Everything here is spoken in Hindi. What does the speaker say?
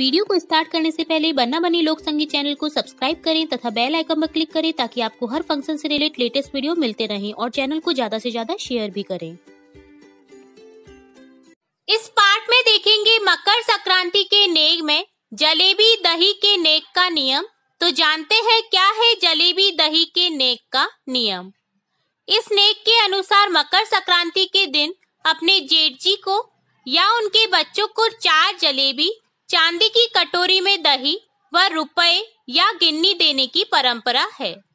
वीडियो को स्टार्ट करने से पहले बन्ना बनी लोक संगीत चैनल को सब्सक्राइब करें तथा बेल आइकन पर क्लिक करें ताकि आपको हर फंक्शन से रिलेटेड लेटेस्ट वीडियो मिलते रहें और चैनल को ज्यादा से ज्यादा शेयर भी करें इस पार्ट में देखेंगे मकर संक्रांति के नेग में जलेबी दही के नेक का नियम तो जानते हैं क्या है जलेबी दही के नेक का नियम इस नेक के अनुसार मकर संक्रांति के दिन अपने जेठ जी को या उनके बच्चों को चार जलेबी चांदी की कटोरी में दही व रुपए या गिन्नी देने की परंपरा है